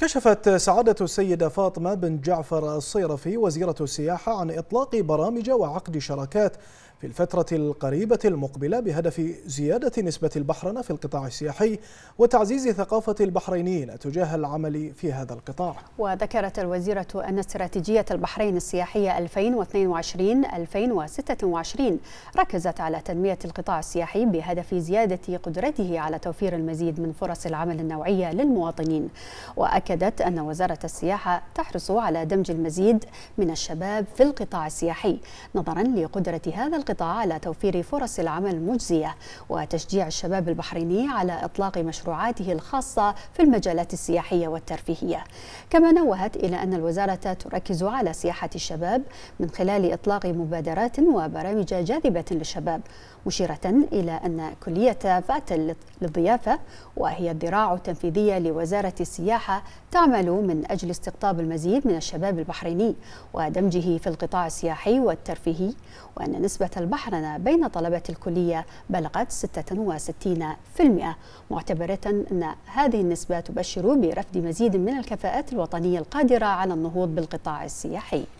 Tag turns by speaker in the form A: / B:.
A: كشفت سعادة السيدة فاطمة بن جعفر الصيرفي وزيرة السياحة عن إطلاق برامج وعقد شراكات في الفترة القريبة المقبلة بهدف زيادة نسبة البحرنة في القطاع السياحي وتعزيز ثقافة البحرينيين تجاه العمل في هذا القطاع
B: وذكرت الوزيرة أن استراتيجية البحرين السياحية 2022-2026 ركزت على تنمية القطاع السياحي بهدف زيادة قدرته على توفير المزيد من فرص العمل النوعية للمواطنين وأكد أكدت أن وزارة السياحة تحرص على دمج المزيد من الشباب في القطاع السياحي نظرا لقدرة هذا القطاع على توفير فرص العمل المجزية وتشجيع الشباب البحريني على إطلاق مشروعاته الخاصة في المجالات السياحية والترفيهية كما نوهت إلى أن الوزارة تركز على سياحة الشباب من خلال إطلاق مبادرات وبرامج جاذبة للشباب مشيرة إلى أن كلية فاتل للضيافة وهي الذراع التنفيذية لوزارة السياحة تعمل من أجل استقطاب المزيد من الشباب البحريني ودمجه في القطاع السياحي والترفيهي وأن نسبة البحرنة بين طلبة الكلية بلغت 66% معتبرة أن هذه النسبة تبشر برفد مزيد من الكفاءات الوطنية القادرة على النهوض بالقطاع السياحي